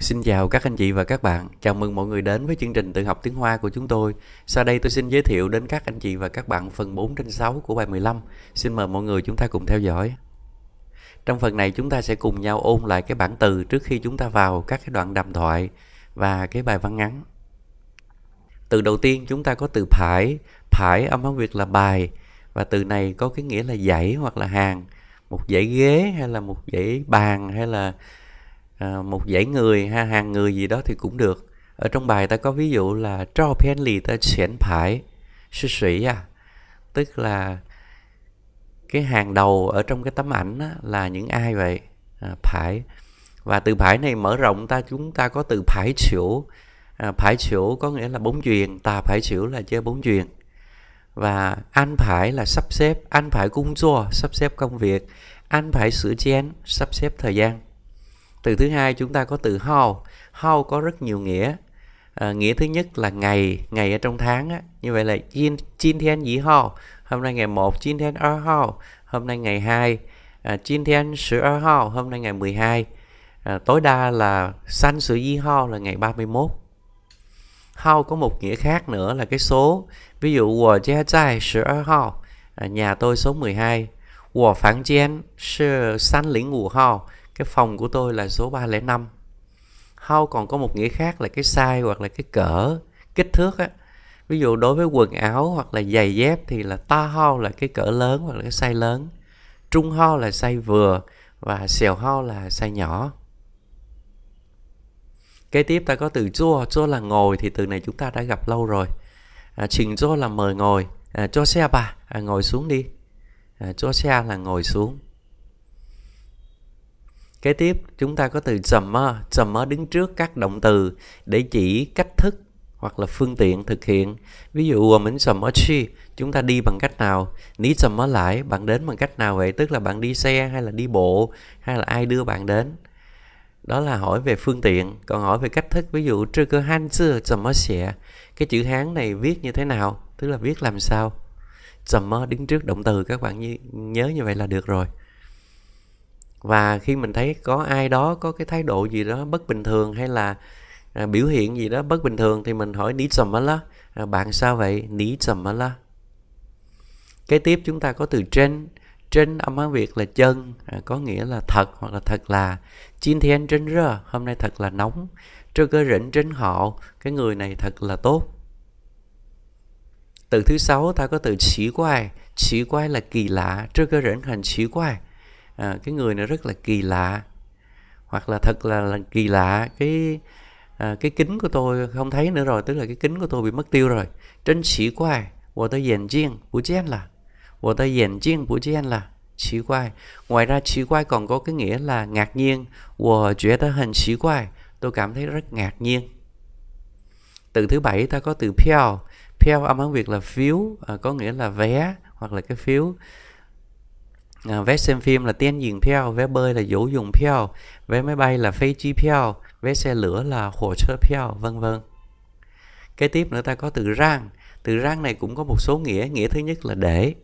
Xin chào các anh chị và các bạn, chào mừng mọi người đến với chương trình tự học tiếng Hoa của chúng tôi. Sau đây tôi xin giới thiệu đến các anh chị và các bạn phần 4 trên 6 của bài 15. Xin mời mọi người chúng ta cùng theo dõi. Trong phần này chúng ta sẽ cùng nhau ôn lại cái bản từ trước khi chúng ta vào các cái đoạn đàm thoại và cái bài văn ngắn. Từ đầu tiên chúng ta có từ phải, phải âm hán Việt là bài và từ này có cái nghĩa là dãy hoặc là hàng, một dãy ghế hay là một dãy bàn hay là À, một dãy người ha hàng người gì đó thì cũng được ở trong bài ta có ví dụ là trao phen lì ta chuyển phải sư sĩ à tức là cái hàng đầu ở trong cái tấm ảnh á, là những ai vậy à, phải và từ phải này mở rộng ta chúng ta có từ phải xỉu à, phải xỉu có nghĩa là bốn truyền ta phải xỉu là chơi bốn truyền và anh phải là sắp xếp anh phải cung chua sắp xếp công việc anh phải sửa chén sắp xếp thời gian từ thứ hai chúng ta có từ how how có rất nhiều nghĩa à, nghĩa thứ nhất là ngày ngày ở trong tháng á. như vậy là jin jin thiên dĩ how hôm nay ngày 1 jin thiên er how hôm nay ngày 2 à, jin thiên sử er hao hôm nay ngày 12 à, à, tối đa là sanh sự di how là ngày 31 how có một nghĩa khác nữa là cái số ví dụ wo jia zai sử er hao à, nhà tôi số 12 wo phản chen sư sanh lĩnh ngũ how cái phòng của tôi là số 305 how còn có một nghĩa khác là cái size hoặc là cái cỡ kích thước á ví dụ đối với quần áo hoặc là giày dép thì là ta ho là cái cỡ lớn hoặc là cái size lớn trung ho là size vừa và xèo ho là size nhỏ kế tiếp ta có từ chua chua là ngồi thì từ này chúng ta đã gặp lâu rồi à, chua là mời ngồi à, xe bà à, ngồi xuống đi à, xe là ngồi xuống Kế tiếp, chúng ta có từ summer. Summer đứng trước các động từ để chỉ cách thức hoặc là phương tiện thực hiện. Ví dụ mình summer chi, chúng ta đi bằng cách nào? Ní summer lại, bạn đến bằng cách nào vậy? Tức là bạn đi xe hay là đi bộ hay là ai đưa bạn đến? Đó là hỏi về phương tiện, còn hỏi về cách thức ví dụ trừ cơ han sư summer xẻ. Cái chữ Hán này viết như thế nào? Tức là viết làm sao? Summer đứng trước động từ các bạn nhớ như vậy là được rồi và khi mình thấy có ai đó có cái thái độ gì đó bất bình thường hay là à, biểu hiện gì đó bất bình thường thì mình hỏi ní sầm lá à, bạn sao vậy ní sầm lá kế tiếp chúng ta có từ trên trên âm hán việt là chân à, có nghĩa là thật hoặc là thật là chín thiên trên rơ hôm nay thật là nóng trơ cơ rỉnh trên họ cái người này thật là tốt từ thứ sáu ta có từ chỉ quai chỉ quai là kỳ lạ trơ cơ rỉnh hành chỉ quai à, cái người này rất là kỳ lạ hoặc là thật là, là kỳ lạ cái à, cái kính của tôi không thấy nữa rồi tức là cái kính của tôi bị mất tiêu rồi trên sĩ quài của tôi dành riêng của chen là của tôi dành riêng của chen là sĩ quài ngoài ra sĩ quài còn có cái nghĩa là ngạc nhiên của chuyện ta hình sĩ quài tôi cảm thấy rất ngạc nhiên từ thứ bảy ta có từ phiếu phiếu âm hán việt là phiếu à, có nghĩa là vé hoặc là cái phiếu à, vé xem phim là tiền diện phiêu vé bơi là dấu dùng phiêu vé máy bay là phi chi phiêu vé xe lửa là hồ sơ phiêu vân vân kế tiếp nữa ta có từ răng, từ răng này cũng có một số nghĩa nghĩa thứ nhất là để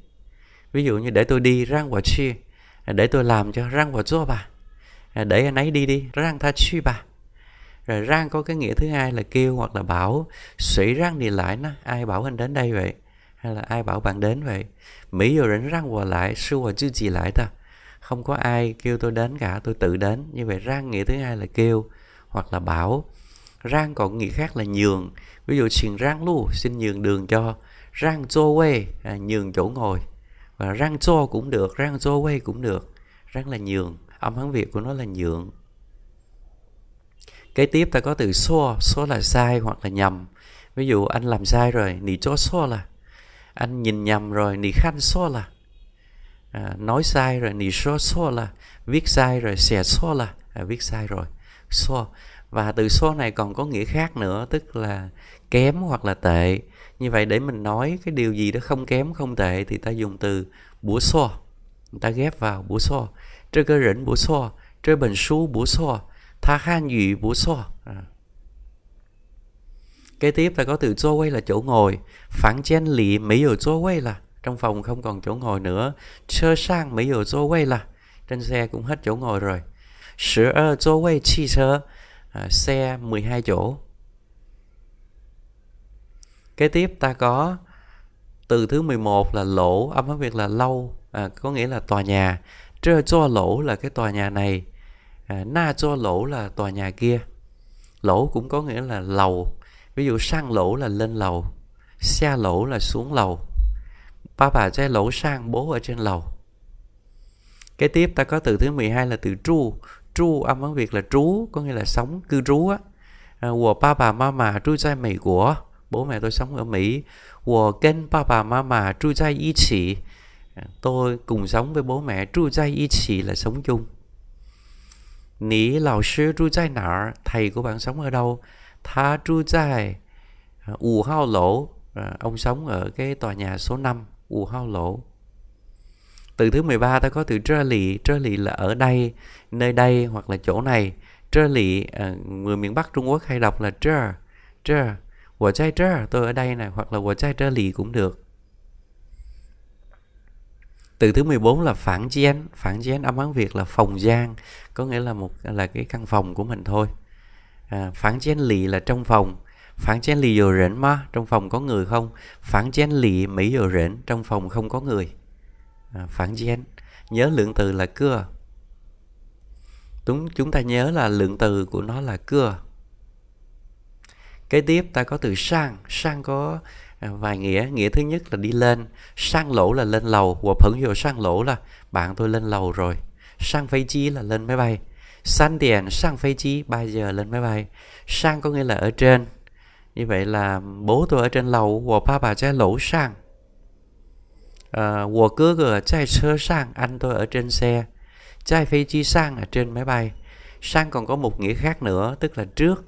ví dụ như để tôi đi răng quả chi à, để tôi làm cho răng quả chua bà để anh ấy đi đi răng ta chi bà rồi rang có cái nghĩa thứ hai là kêu hoặc là bảo sĩ răng đi lại nó ai bảo anh đến đây vậy hay là ai bảo bạn đến vậy mỹ rồi rảnh răng hòa lại sư và chứ gì lại ta không có ai kêu tôi đến cả tôi tự đến như vậy răng nghĩa thứ hai là kêu hoặc là bảo răng còn nghĩa khác là nhường ví dụ xin răng lu xin nhường đường cho răng cho quê à, nhường chỗ ngồi và răng cho cũng được răng cho quê cũng được răng là nhường âm hán việt của nó là nhượng kế tiếp ta có từ xô xô là sai hoặc là nhầm ví dụ anh làm sai rồi nì cho xô là anh nhìn nhầm rồi nì khăn xô là à, nói sai rồi nì xô xô là viết sai rồi xè xô là à, viết sai rồi xô và từ xô này còn có nghĩa khác nữa tức là kém hoặc là tệ như vậy để mình nói cái điều gì đó không kém không tệ thì ta dùng từ búa xô người ta ghép vào búa xô chơi cơ rỉnh búa xô chơi bình su búa xô tha khan dị búa xô à. Kế tiếp ta có từ chỗ quay là chỗ ngồi. Phản chen lì mỹ ở chỗ quay là trong phòng không còn chỗ ngồi nữa. Chơ sang mỹ ở chỗ quay là trên xe cũng hết chỗ ngồi rồi. Sửa ở chỗ quay chi chơ à, xe 12 chỗ. Kế tiếp ta có từ thứ 11 là lỗ âm tiếng Việt là lâu à, có nghĩa là tòa nhà. Trơ cho lỗ là cái tòa nhà này. À, na cho lỗ là tòa nhà kia. Lỗ cũng có nghĩa là lầu ví dụ sang lỗ là lên lầu xa lỗ là xuống lầu ba bà che lỗ sang bố ở trên lầu kế tiếp ta có từ thứ 12 là từ tru tru âm tiếng việt là trú có nghĩa là sống cư trú á của à, ba bà ma mà tru trai mỹ của bố mẹ tôi sống ở mỹ của kênh ba bà ma mà tru trai y chỉ à, tôi cùng sống với bố mẹ tru trai y chỉ là sống chung Nỉ lão sư tru trai nợ thầy của bạn sống ở đâu Tha Tru Zai Wu à, Hao Lỗ à, ông sống ở cái tòa nhà số 5 U Hao Lỗ từ thứ 13 ta có từ trơ lì trơ lì là ở đây nơi đây hoặc là chỗ này trơ lì à, người miền Bắc Trung Quốc hay đọc là trơ trơ quả trai trơ tôi ở đây này hoặc là quả trai trơ lì cũng được từ thứ 14 là phản gian phản gian âm án Việt là phòng gian có nghĩa là một là cái căn phòng của mình thôi à, phán chén lì là trong phòng phán chén lì giờ rảnh mà trong phòng có người không phán chén lì mỹ giờ rảnh trong phòng không có người à, phán chén nhớ lượng từ là cưa chúng chúng ta nhớ là lượng từ của nó là cưa kế tiếp ta có từ sang sang có à, vài nghĩa nghĩa thứ nhất là đi lên sang lỗ là lên lầu và phấn hiệu sang lỗ là bạn tôi lên lầu rồi sang phi chi là lên máy bay San điện sang phê chi ba giờ lên máy bay Sang có nghĩa là ở trên Như vậy là bố tôi ở trên lầu Của ba bà trái lỗ sang Của ờ, cứ ở trái sơ sang Anh tôi ở trên xe Trái phê chi sang ở trên máy bay Sang còn có một nghĩa khác nữa Tức là trước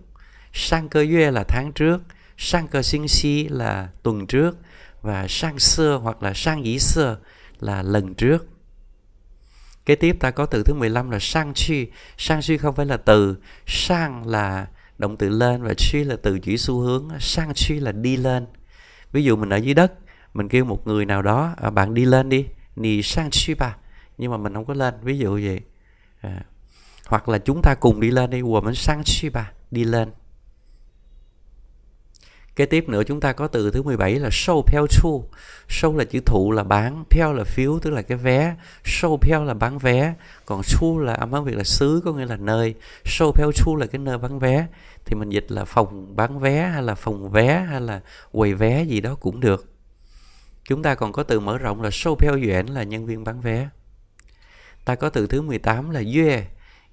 Sang cơ duyên là tháng trước Sang cơ sinh si là tuần trước Và sang xưa hoặc là sang ý xưa là lần trước Kế tiếp ta có từ thứ 15 là sang chi. Sang chi không phải là từ, sang là động từ lên và chi là từ chỉ xu hướng, sang chi là đi lên. Ví dụ mình ở dưới đất, mình kêu một người nào đó à, bạn đi lên đi, nì sang chi ba. Nhưng mà mình không có lên, ví dụ vậy. À. Hoặc là chúng ta cùng đi lên đi, mình sang chi ba, đi lên. Kế tiếp nữa chúng ta có từ thứ 17 là show peo chu. show là chữ thụ là bán, peo là phiếu tức là cái vé, show peo là bán vé, còn chu là âm à, bán Việt là xứ có nghĩa là nơi, show peo chu là cái nơi bán vé thì mình dịch là phòng bán vé hay là phòng vé hay là quầy vé gì đó cũng được. Chúng ta còn có từ mở rộng là show peo duyễn là nhân viên bán vé. Ta có từ thứ 18 là due.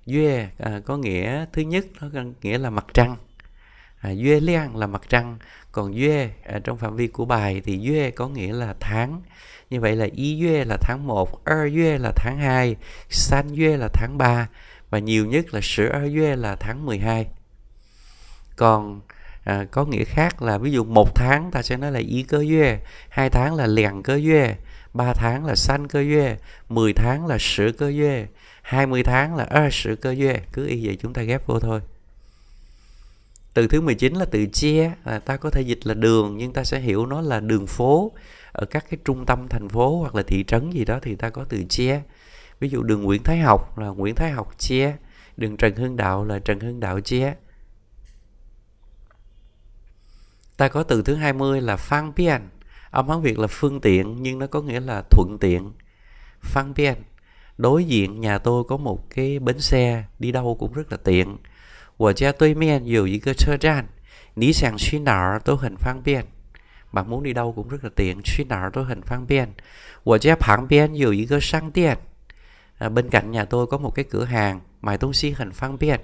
Due à, có nghĩa thứ nhất nó nghĩa là mặt trăng à, Due Liang là mặt trăng còn Due à, trong phạm vi của bài thì Due có nghĩa là tháng như vậy là Y Due là tháng 1 Er Due là tháng 2 San Due là tháng 3 và nhiều nhất là Sử Er Due là tháng 12 còn à, có nghĩa khác là ví dụ một tháng ta sẽ nói là Y cơ Due hai tháng là liền cơ Due 3 tháng là san cơ duê, 10 tháng là sử cơ duê, 20 tháng là er sử cơ duê, cứ y vậy chúng ta ghép vô thôi từ thứ 19 là từ che à, ta có thể dịch là đường nhưng ta sẽ hiểu nó là đường phố ở các cái trung tâm thành phố hoặc là thị trấn gì đó thì ta có từ che ví dụ đường Nguyễn Thái Học là Nguyễn Thái Học che đường Trần Hưng Đạo là Trần Hưng Đạo che ta có từ thứ 20 là phan biên âm hán việt là phương tiện nhưng nó có nghĩa là thuận tiện phan biên đối diện nhà tôi có một cái bến xe đi đâu cũng rất là tiện 我家对面有一个车站，你想去哪儿都很方便。Bạn muốn đi đâu cũng rất là tiện, 去 nào tôi hình phương biên. Của gia phẳng biên nhiều ý cơ sang tiền. À, bên cạnh nhà tôi có một cái cửa hàng, mài tung si hình phương biên.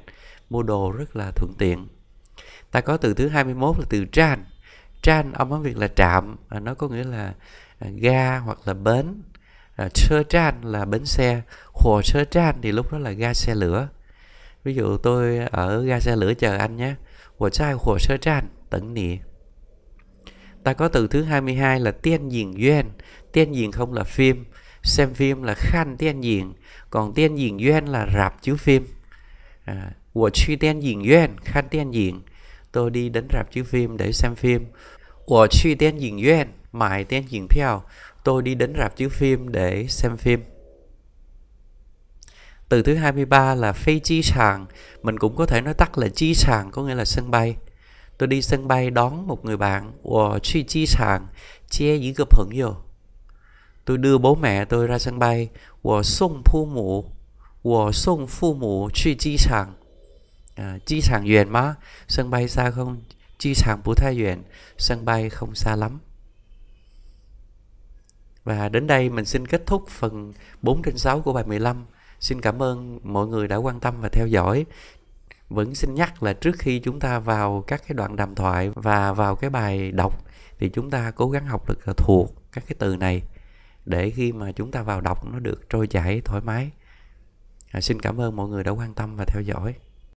Mua đồ rất là thuận tiện. Ta có từ thứ 21 là từ tran. Tran, ông nói việc là trạm, à, nó có nghĩa là à, ga hoặc là bến. À, chơ tran là bến xe, hồ chơ tran thì lúc đó là ga xe lửa. Ví dụ tôi ở ga xe lửa chờ anh nhé. Của trai của sơ tràn tấn nỉ. Ta có từ thứ 22 là tiên diện duyên. Tiên diện không là phim. Xem phim là khan tiên diện. Còn tiên diện duyên là rạp chiếu phim. À, của tiên diện duyên, khan tiên diện. Tôi đi đến rạp chiếu phim để xem phim. Của truy tiên diện duyên, mãi tiên diện theo. Tôi đi đến rạp chiếu phim để xem phim từ thứ 23 là phi chi sàng mình cũng có thể nói tắt là chi sàng có nghĩa là sân bay tôi đi sân bay đón một người bạn wow, chi chi sàng chia giữ gặp hưởng vô tôi đưa bố mẹ tôi ra sân bay wow, sung phu mụ wow, sung phu mụ chi chi sàng à, chi sàng duyên má sân bay xa không chi sàng bù thai duyên sân bay không xa lắm và đến đây mình xin kết thúc phần 4 trên 6 của bài 15 xin cảm ơn mọi người đã quan tâm và theo dõi vẫn xin nhắc là trước khi chúng ta vào các cái đoạn đàm thoại và vào cái bài đọc thì chúng ta cố gắng học được thuộc các cái từ này để khi mà chúng ta vào đọc nó được trôi chảy thoải mái à, xin cảm ơn mọi người đã quan tâm và theo dõi